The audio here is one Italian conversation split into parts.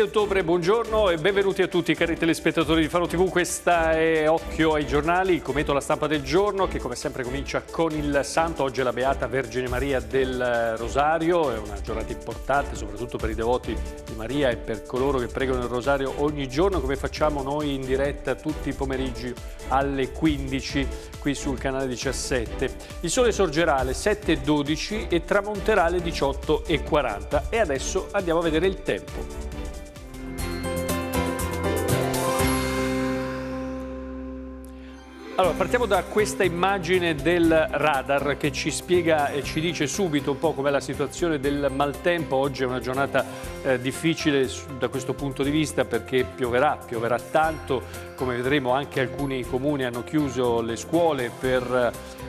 7 ottobre, buongiorno e benvenuti a tutti cari telespettatori di Faro TV, questa è Occhio ai giornali, il commento alla stampa del giorno che come sempre comincia con il santo, oggi è la Beata Vergine Maria del Rosario, è una giornata importante soprattutto per i devoti di Maria e per coloro che pregano il Rosario ogni giorno come facciamo noi in diretta tutti i pomeriggi alle 15 qui sul canale 17. Il sole sorgerà alle 7.12 e tramonterà alle 18.40 e adesso andiamo a vedere il tempo. Allora, partiamo da questa immagine del radar che ci spiega e ci dice subito un po' com'è la situazione del maltempo. Oggi è una giornata eh, difficile da questo punto di vista perché pioverà, pioverà tanto. Come vedremo anche alcuni comuni hanno chiuso le scuole per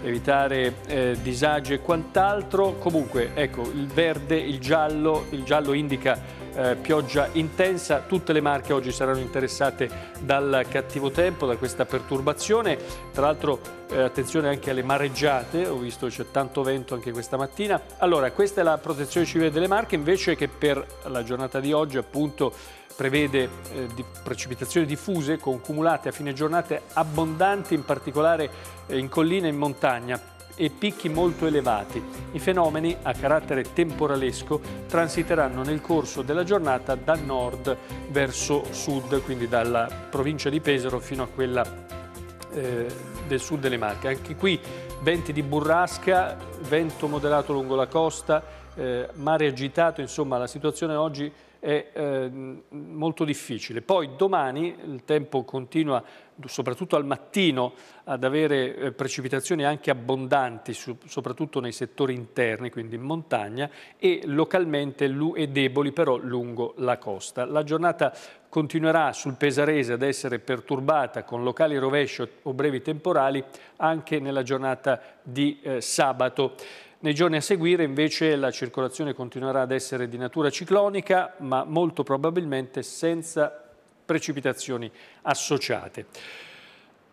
eh, evitare eh, disagi e quant'altro. Comunque, ecco, il verde, il giallo, il giallo indica eh, pioggia intensa. Tutte le marche oggi saranno interessate dal cattivo tempo, da questa perturbazione. Tra l'altro eh, attenzione anche alle mareggiate, ho visto c'è tanto vento anche questa mattina. Allora, questa è la protezione civile delle Marche, invece che per la giornata di oggi appunto prevede eh, di precipitazioni diffuse con cumulate a fine giornata abbondanti, in particolare eh, in collina e in montagna e picchi molto elevati. I fenomeni a carattere temporalesco transiteranno nel corso della giornata da nord verso sud, quindi dalla provincia di Pesaro fino a quella eh, del sud delle Marche. Anche qui venti di burrasca, vento moderato lungo la costa, eh, mare agitato, insomma la situazione oggi è è eh, molto difficile. Poi domani il tempo continua, soprattutto al mattino, ad avere eh, precipitazioni anche abbondanti, su, soprattutto nei settori interni, quindi in montagna, e localmente e deboli però lungo la costa. La giornata continuerà sul Pesarese ad essere perturbata con locali rovesci o brevi temporali anche nella giornata di eh, sabato. Nei giorni a seguire invece la circolazione continuerà ad essere di natura ciclonica, ma molto probabilmente senza precipitazioni associate.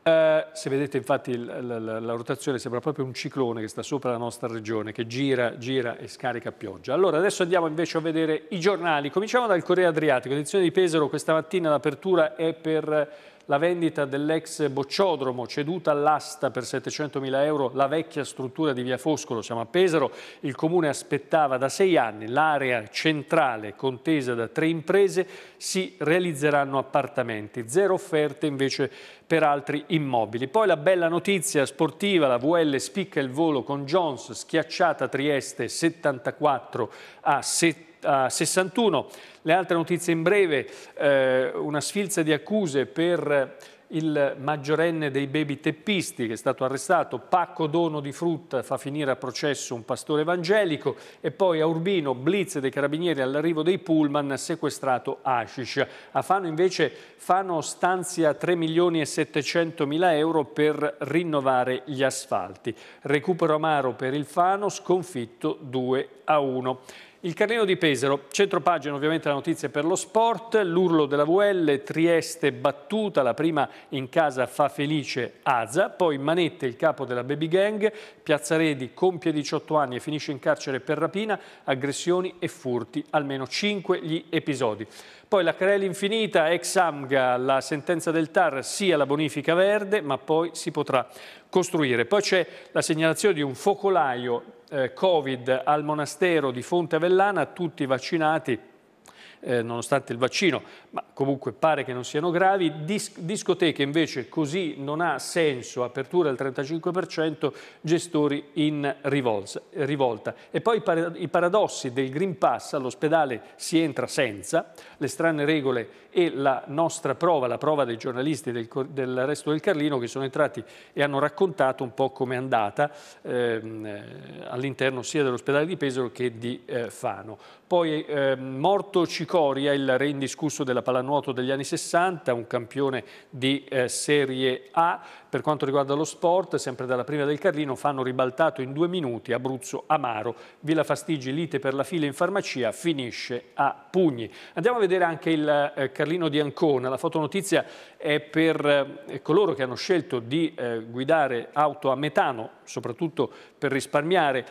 Eh, se vedete infatti il, la, la, la, rotazione sembra proprio un ciclone che sta sopra la nostra regione, che gira, gira e scarica pioggia. Allora adesso andiamo invece a vedere i giornali. Cominciamo dal Corriere Adriatico, edizione di Pesaro, questa mattina l'apertura è per la vendita dell'ex bocciodromo ceduta all'asta per 700.000 euro la vecchia struttura di via Foscolo, siamo a Pesaro, il comune aspettava da sei anni l'area centrale contesa da tre imprese, si realizzeranno appartamenti, zero offerte invece per altri immobili. Poi la bella notizia sportiva, la VL spicca il volo con Jones, schiacciata Trieste 74 a 70 a 61. Le altre notizie in breve, eh, una sfilza di accuse per il maggiorenne dei baby teppisti che è stato arrestato, pacco dono di frutta fa finire a processo un pastore evangelico e poi a Urbino blitz dei carabinieri all'arrivo dei pullman sequestrato Ashish. A Fano invece Fano stanzia 3 milioni e 700 mila euro per rinnovare gli asfalti. Recupero amaro per il Fano, sconfitto 2 a 1. Il Carlino di Pesaro, centro pagina ovviamente la notizia per lo sport, l'urlo della VL, Trieste battuta, la prima in casa fa felice Aza, poi Manette il capo della baby gang, Piazza Redi compie 18 anni e finisce in carcere per rapina, aggressioni e furti, almeno 5 gli episodi. Poi la querela infinita, ex Amga, la sentenza del TAR sia la bonifica verde, ma poi si potrà costruire. Poi c'è la segnalazione di un focolaio eh, Covid al monastero di Fonte Avellana, tutti vaccinati eh, nonostante il vaccino, ma comunque pare che non siano gravi. Dis discoteche invece così non ha senso, apertura al 35%, gestori in rivolta. E poi i, par i paradossi del Green Pass, all'ospedale si entra senza, le strane regole e la nostra prova, la prova dei giornalisti del, del resto del Carlino che sono entrati e hanno raccontato un po' come è andata ehm, all'interno sia dell'ospedale di Pesaro che di eh, Fano. Poi eh, morto Cicoria, il re indiscusso della pallanuoto degli anni 60, un campione di eh, Serie A, per quanto riguarda lo sport, sempre dalla prima del Carlino, fanno ribaltato in due minuti Abruzzo Amaro. Villa Fastigi lite per la fila in farmacia, finisce a pugni. Andiamo a vedere anche il eh, Carlino di Ancona. La fotonotizia è per eh, coloro che hanno scelto di eh, guidare auto a metano, soprattutto per risparmiare.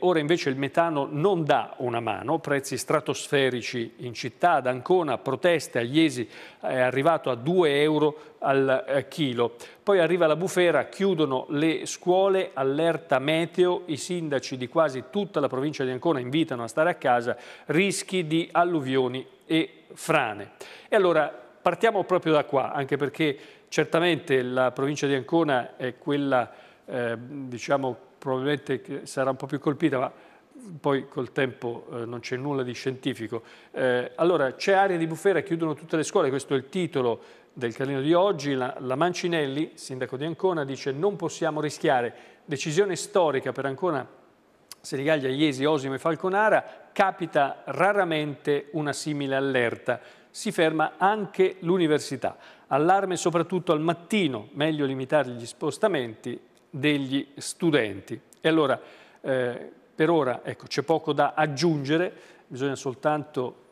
Ora invece il metano non dà una mano, prezzi stratosferici in città, ad Ancona, proteste, a Iesi è arrivato a 2 euro al eh, chilo. Poi arriva la bufera, chiudono le scuole, allerta meteo, i sindaci di quasi tutta la provincia di Ancona invitano a stare a casa, rischi di alluvioni e frane. E allora partiamo proprio da qua, anche perché certamente la provincia di Ancona è quella, eh, diciamo, probabilmente sarà un po' più colpita, ma poi col tempo eh, non c'è nulla di scientifico. Eh, allora, c'è aria di bufera, chiudono tutte le scuole, questo è il titolo del Carlino di oggi. La, la Mancinelli, sindaco di Ancona, dice non possiamo rischiare. Decisione storica per Ancona, Serigaglia, Iesi, Osimo e Falconara, capita raramente una simile allerta. Si ferma anche l'università. Allarme soprattutto al mattino, meglio limitare gli spostamenti degli studenti. E allora... Eh, per ora ecco, c'è poco da aggiungere, bisogna soltanto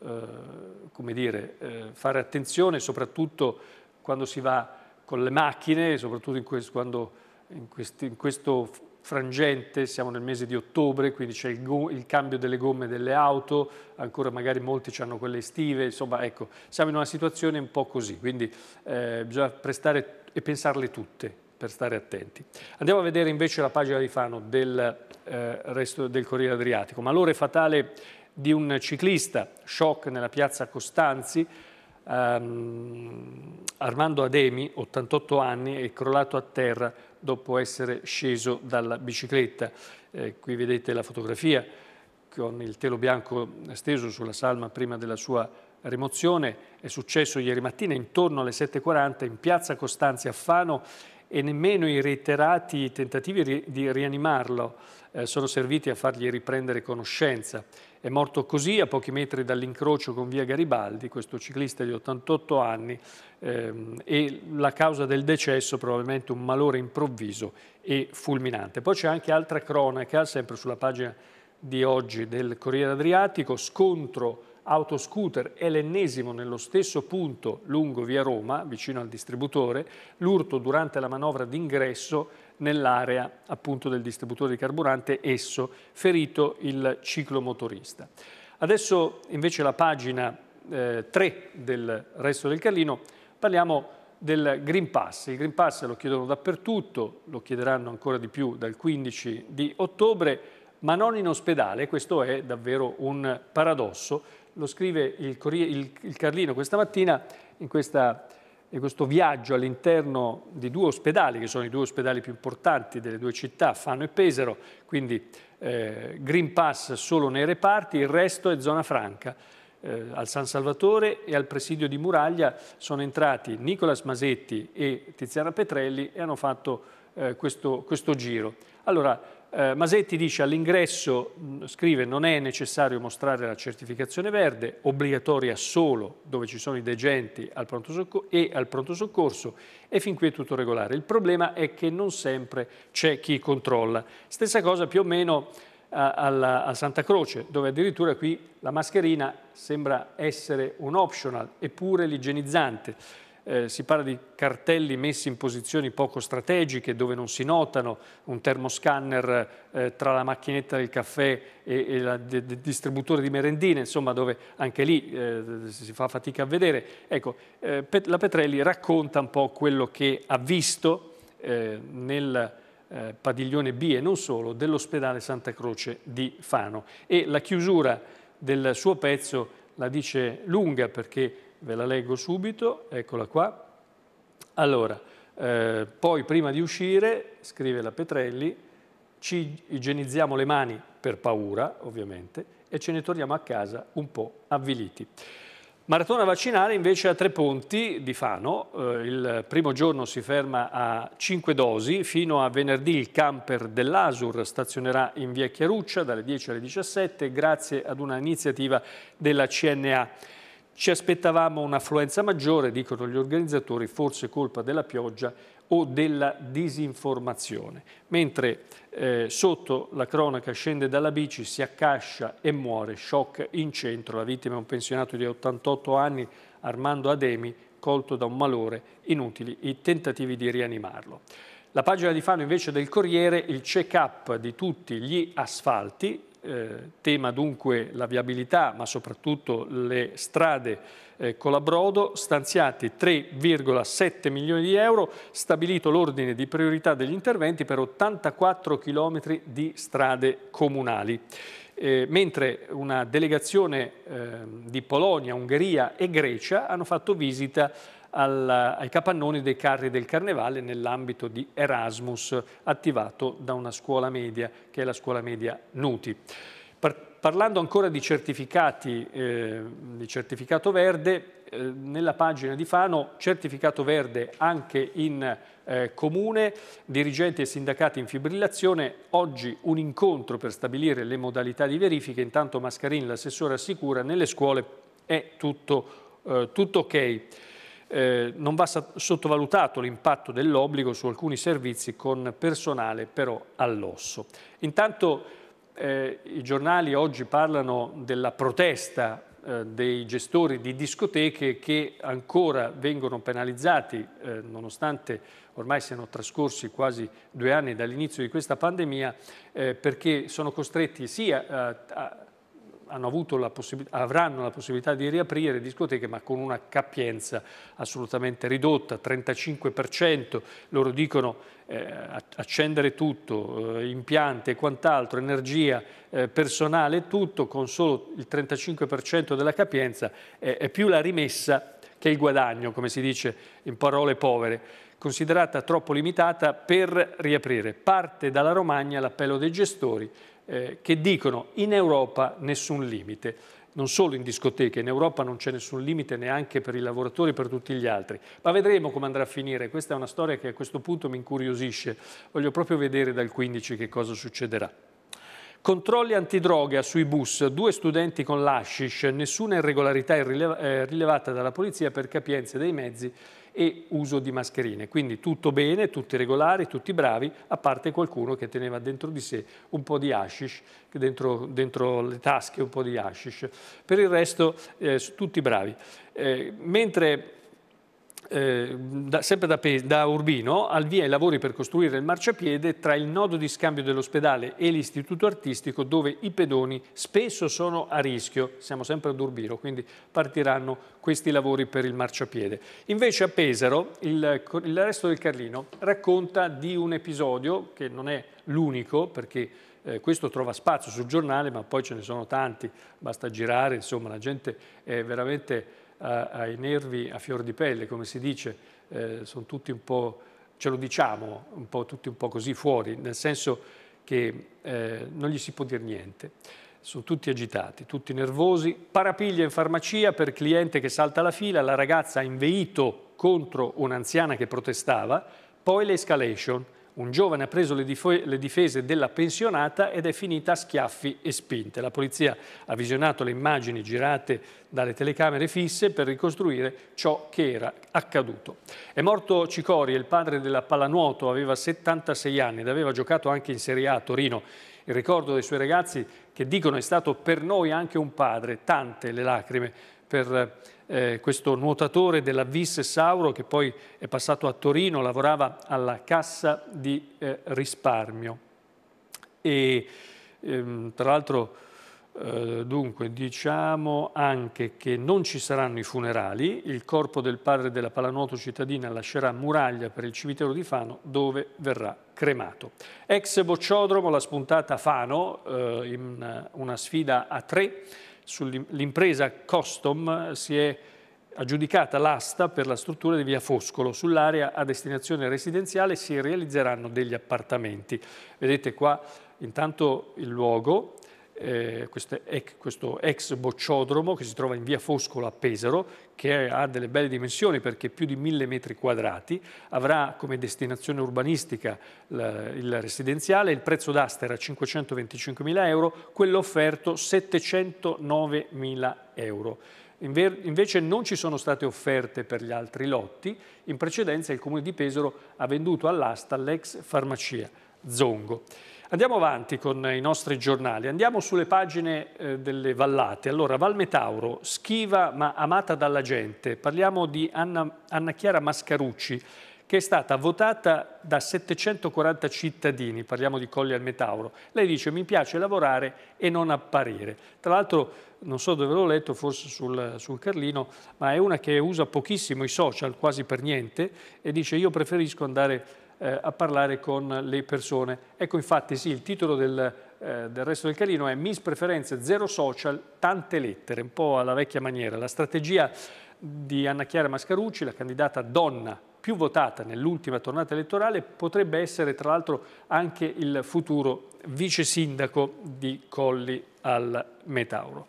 eh, dire, eh, fare attenzione, soprattutto quando si va con le macchine, soprattutto in questo, quando, in questi, in questo frangente, siamo nel mese di ottobre, quindi c'è il, il, cambio delle gomme delle auto, ancora magari molti hanno quelle estive, insomma ecco, siamo in una situazione un po' così, quindi eh, bisogna prestare e pensarle tutte per stare attenti. Andiamo a vedere invece la pagina di Fano del eh, resto del Corriere Adriatico. Malore fatale di un ciclista, shock nella piazza Costanzi, ehm, Armando Ademi, 88 anni, è crollato a terra dopo essere sceso dalla bicicletta. Eh, qui vedete la fotografia con il telo bianco steso sulla salma prima della sua rimozione. È successo ieri mattina intorno alle 7.40 in piazza Costanzi a Fano e nemmeno i reiterati tentativi di rianimarlo eh, sono serviti a fargli riprendere conoscenza. È morto così a pochi metri dall'incrocio con via Garibaldi, questo ciclista di 88 anni, ehm, e la causa del decesso probabilmente un malore improvviso e fulminante. Poi c'è anche altra cronaca, sempre sulla pagina di oggi del Corriere Adriatico, scontro autoscooter è l'ennesimo nello stesso punto lungo via Roma, vicino al distributore, l'urto durante la manovra d'ingresso nell'area appunto del distributore di carburante, esso ferito il ciclomotorista. Adesso invece la pagina eh, 3 del resto del Carlino parliamo del Green Pass. Il Green Pass lo chiedono dappertutto, lo chiederanno ancora di più dal 15 di ottobre, ma non in ospedale, questo è davvero un paradosso lo scrive il, il, il Carlino questa mattina in, questa, in questo viaggio all'interno di due ospedali, che sono i due ospedali più importanti delle due città, Fano e Pesaro, quindi eh, Green Pass solo nei reparti, il resto è zona franca. Eh, al San Salvatore e al presidio di Muraglia sono entrati Nicolas Masetti e Tiziana Petrelli e hanno fatto eh, questo, questo giro. Allora, eh, Masetti dice all'ingresso, mm, scrive, non è necessario mostrare la certificazione verde, obbligatoria solo dove ci sono i degenti al e al pronto soccorso e fin qui è tutto regolare. Il problema è che non sempre c'è chi controlla. Stessa cosa più o meno a, eh, alla, a Santa Croce, dove addirittura qui la mascherina sembra essere un optional, eppure l'igienizzante eh, si parla di cartelli messi in posizioni poco strategiche dove non si notano, un termoscanner eh, tra la macchinetta del caffè e, e la, distributore di merendine, insomma dove anche lì eh, si fa fatica a vedere. Ecco, eh, Pet la Petrelli racconta un po' quello che ha visto eh, nel eh, padiglione B e non solo dell'ospedale Santa Croce di Fano e la chiusura del suo pezzo la dice lunga perché ve la leggo subito, eccola qua. Allora, eh, poi prima di uscire, scrive la Petrelli, ci igienizziamo le mani per paura, ovviamente, e ce ne torniamo a casa un po' avviliti. Maratona vaccinale invece a tre punti di Fano, eh, il primo giorno si ferma a cinque dosi, fino a venerdì il camper dell'Asur stazionerà in via Chiaruccia dalle 10 alle 17 grazie ad una iniziativa della CNA. Ci aspettavamo un'affluenza maggiore, dicono gli organizzatori, forse colpa della pioggia o della disinformazione. Mentre eh, sotto la cronaca scende dalla bici, si accascia e muore, shock in centro. La vittima è un pensionato di 88 anni, Armando Ademi, colto da un malore, inutili i tentativi di rianimarlo. La pagina di Fano invece del Corriere, il check-up di tutti gli asfalti, eh, tema dunque la viabilità, ma soprattutto le strade eh, Brodo, stanziati 3,7 milioni di euro, stabilito l'ordine di priorità degli interventi per 84 chilometri di strade comunali. Eh, mentre una delegazione ehm, di Polonia, Ungheria e Grecia hanno fatto visita al, ai capannoni dei carri del carnevale nell'ambito di Erasmus attivato da una scuola media che è la scuola media Nuti. Par parlando ancora di certificati, eh, di certificato verde, eh, nella pagina di Fano, certificato verde anche in eh, comune, dirigenti e sindacati in fibrillazione, oggi un incontro per stabilire le modalità di verifica, intanto Mascarini, l'assessore assicura, nelle scuole è tutto, eh, tutto ok. Eh, non va sottovalutato l'impatto dell'obbligo su alcuni servizi con personale però all'osso. Intanto eh, i giornali oggi parlano della protesta eh, dei gestori di discoteche che ancora vengono penalizzati eh, nonostante ormai siano trascorsi quasi due anni dall'inizio di questa pandemia eh, perché sono costretti sia a, a la avranno la possibilità di riaprire discoteche ma con una capienza assolutamente ridotta, 35%, loro dicono eh, accendere tutto, eh, impianti e quant'altro, energia, eh, personale tutto, con solo il 35% della capienza è più la rimessa che il guadagno, come si dice in parole povere considerata troppo limitata per riaprire. Parte dalla Romagna l'appello dei gestori eh, che dicono in Europa nessun limite. Non solo in discoteche, in Europa non c'è nessun limite neanche per i lavoratori e per tutti gli altri. Ma vedremo come andrà a finire. Questa è una storia che a questo punto mi incuriosisce. Voglio proprio vedere dal 15 che cosa succederà. Controlli antidroga sui bus, due studenti con l'ashish, nessuna irregolarità è eh, rilevata dalla polizia per capienze dei mezzi e uso di mascherine. Quindi tutto bene, tutti regolari, tutti bravi, a parte qualcuno che teneva dentro di sé un po' di hashish, dentro, dentro le tasche un po' di hashish. Per il resto eh, tutti bravi. Eh, mentre eh, da, sempre da, da, Urbino, al via i lavori per costruire il marciapiede tra il nodo di scambio dell'ospedale e l'istituto artistico dove i pedoni spesso sono a rischio, siamo sempre ad Urbino, quindi partiranno questi lavori per il marciapiede. Invece a Pesaro il, il resto del Carlino racconta di un episodio che non è l'unico perché eh, questo trova spazio sul giornale ma poi ce ne sono tanti, basta girare, insomma la gente è veramente a, ai nervi a fior di pelle, come si dice, eh, sono tutti un po', ce lo diciamo, un po', tutti un po' così fuori, nel senso che eh, non gli si può dire niente. Sono tutti agitati, tutti nervosi. Parapiglia in farmacia per cliente che salta la fila, la ragazza ha inveito contro un'anziana che protestava, poi l'escalation un giovane ha preso le, le, difese della pensionata ed è finita a schiaffi e spinte. La polizia ha visionato le immagini girate dalle telecamere fisse per ricostruire ciò che era accaduto. È morto Cicori, il padre della pallanuoto, aveva 76 anni ed aveva giocato anche in Serie A a Torino. Il ricordo dei suoi ragazzi che dicono è stato per noi anche un padre, tante le lacrime per eh, questo nuotatore della Vis Sauro che poi è passato a Torino, lavorava alla Cassa di eh, Risparmio. E ehm, tra l'altro, eh, dunque, diciamo anche che non ci saranno i funerali, il corpo del padre della pallanuoto cittadina lascerà muraglia per il cimitero di Fano dove verrà cremato. Ex bocciodromo, la spuntata Fano, eh, in una sfida a tre, l'impresa Costom eh, si è aggiudicata l'asta per la struttura di via Foscolo. Sull'area a destinazione residenziale si realizzeranno degli appartamenti. Vedete qua intanto il luogo eh, questo ex bocciodromo che si trova in via Foscolo a Pesaro, che ha delle belle dimensioni perché più di mille metri quadrati, avrà come destinazione urbanistica la, il residenziale, il prezzo d'asta era 525 mila euro, quello offerto 709 mila euro. Invece non ci sono state offerte per gli altri lotti, in precedenza il Comune di Pesaro ha venduto all'asta l'ex farmacia Zongo. Andiamo avanti con i nostri giornali, andiamo sulle pagine eh, delle vallate. Allora, Val Metauro, schiva ma amata dalla gente. Parliamo di Anna, Anna Chiara Mascarucci, che è stata votata da 740 cittadini, parliamo di Colli al Metauro. Lei dice mi piace lavorare e non apparire. Tra l'altro, non so dove l'ho letto, forse sul, sul, Carlino, ma è una che usa pochissimo i social, quasi per niente, e dice io preferisco andare eh, a parlare con le persone. Ecco infatti sì, il titolo del, eh, del resto del Carino è Miss Preferenze Zero Social, tante lettere, un po' alla vecchia maniera. La strategia di Anna Chiara Mascarucci, la candidata donna più votata nell'ultima tornata elettorale, potrebbe essere tra l'altro anche il futuro vice sindaco di Colli al Metauro.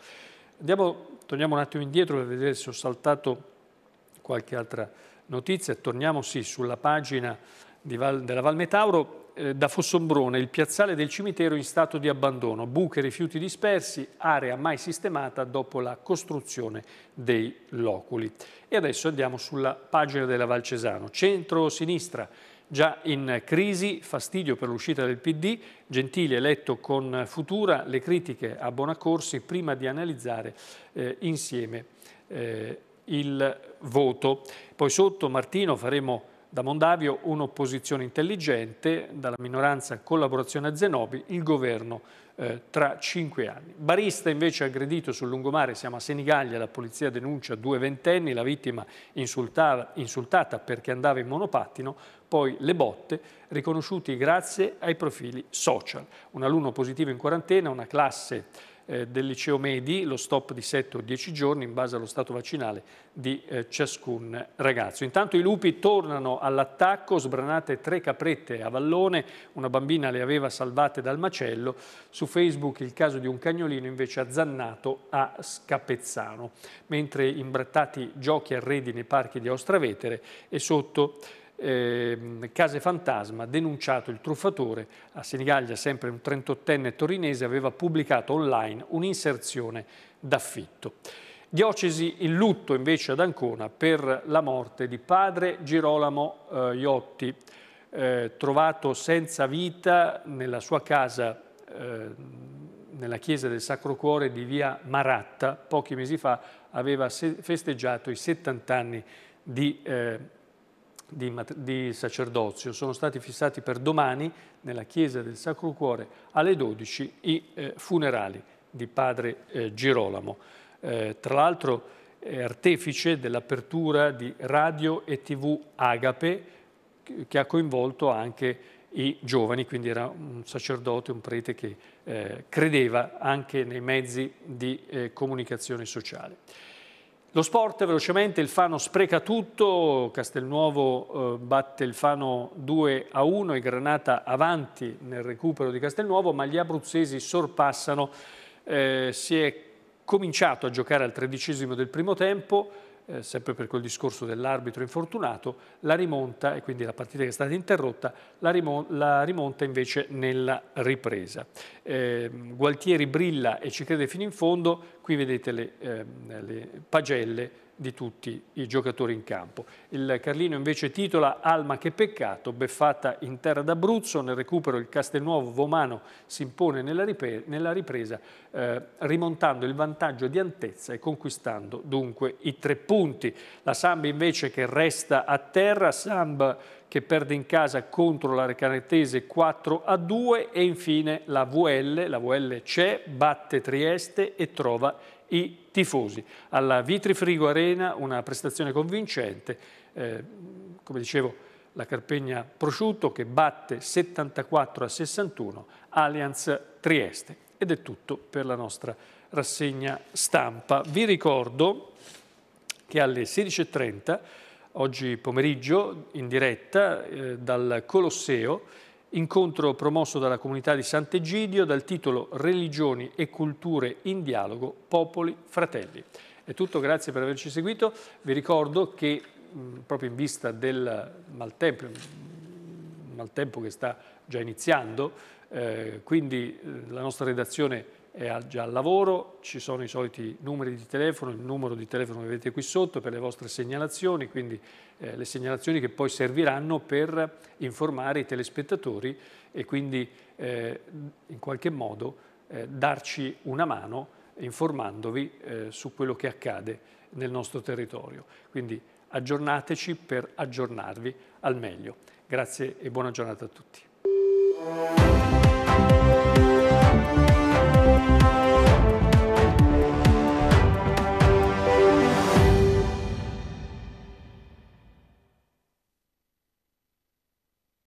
Andiamo, torniamo un attimo indietro per vedere se ho saltato qualche altra notizia. Torniamo sì, sulla pagina Val, della Val Metauro eh, da Fossombrone, il piazzale del cimitero in stato di abbandono, buche, e rifiuti dispersi, area mai sistemata dopo la costruzione dei loculi. E adesso andiamo sulla pagina della Val Cesano, centro-sinistra, già in crisi, fastidio per l'uscita del PD, Gentili eletto con Futura, le critiche a Bonaccorsi prima di analizzare eh, insieme eh, il voto. Poi sotto Martino faremo da Mondavio un'opposizione intelligente, dalla minoranza collaborazione a Zenobi, il governo eh, tra cinque anni. Barista invece aggredito sul lungomare, siamo a Senigallia, la polizia denuncia due ventenni, la vittima insultata, insultata perché andava in monopattino, poi le botte riconosciuti grazie ai profili social. Un alunno positivo in quarantena, una classe eh, del liceo Medi lo stop di 7 o 10 giorni in base allo stato vaccinale di eh, ciascun ragazzo. Intanto i lupi tornano all'attacco, sbranate tre caprette a Vallone, una bambina le aveva salvate dal macello, su Facebook il caso di un cagnolino invece azzannato a Scapezzano, mentre imbrattati giochi a redi nei parchi di Ostravetere e sotto Ehm, Case Fantasma, denunciato il truffatore, a Senigallia sempre un 38enne torinese aveva pubblicato online un'inserzione d'affitto. Diocesi in lutto invece ad Ancona per la morte di padre Girolamo eh, Iotti, eh, trovato senza vita nella sua casa eh, nella chiesa del Sacro Cuore di via Maratta, pochi mesi fa aveva festeggiato i 70 anni di eh, di, di, sacerdozio sono stati fissati per domani nella chiesa del Sacro Cuore alle 12 i eh, funerali di padre eh, Girolamo. Eh, tra l'altro è eh, artefice dell'apertura di radio e tv Agape che ha coinvolto anche i giovani, quindi era un sacerdote, un prete che eh, credeva anche nei mezzi di eh, comunicazione sociale. Lo sport velocemente, il Fano spreca tutto, Castelnuovo eh, batte il Fano 2 a 1 e Granata avanti nel recupero di Castelnuovo, ma gli abruzzesi sorpassano, eh, si è cominciato a giocare al tredicesimo del primo tempo, eh, sempre per quel discorso dell'arbitro infortunato, la rimonta, e quindi la partita che è stata interrotta, la, rimon la rimonta invece nella ripresa. Eh, Gualtieri brilla e ci crede fino in fondo, qui vedete le, eh, le pagelle di tutti i giocatori in campo. Il Carlino invece titola Alma che peccato, beffata in terra d'Abruzzo, nel recupero il Castelnuovo Vomano si impone nella, ripresa, nella ripresa eh, rimontando il vantaggio di Antezza e conquistando dunque i tre punti. La Samba invece che resta a terra, Samba che perde in casa contro la Recanetese 4 a 2 e infine la VL, la VL c'è, batte Trieste e trova il i tifosi. Alla Vitrifrigo Arena una prestazione convincente, eh, come dicevo la Carpegna Prosciutto che batte 74 a 61 Allianz Trieste. Ed è tutto per la nostra rassegna stampa. Vi ricordo che alle 16.30 oggi pomeriggio in diretta eh, dal Colosseo incontro promosso dalla comunità di Sant'Egidio dal titolo Religioni e culture in dialogo, popoli fratelli. È tutto, grazie per averci seguito. Vi ricordo che mh, proprio in vista del maltempo, maltempo che sta già iniziando, eh, quindi eh, la nostra redazione è già al lavoro, ci sono i soliti numeri di telefono, il numero di telefono che avete qui sotto per le vostre segnalazioni, quindi eh, le segnalazioni che poi serviranno per informare i telespettatori e quindi eh, in qualche modo eh, darci una mano informandovi eh, su quello che accade nel nostro territorio. Quindi aggiornateci per aggiornarvi al meglio. Grazie e buona giornata a tutti.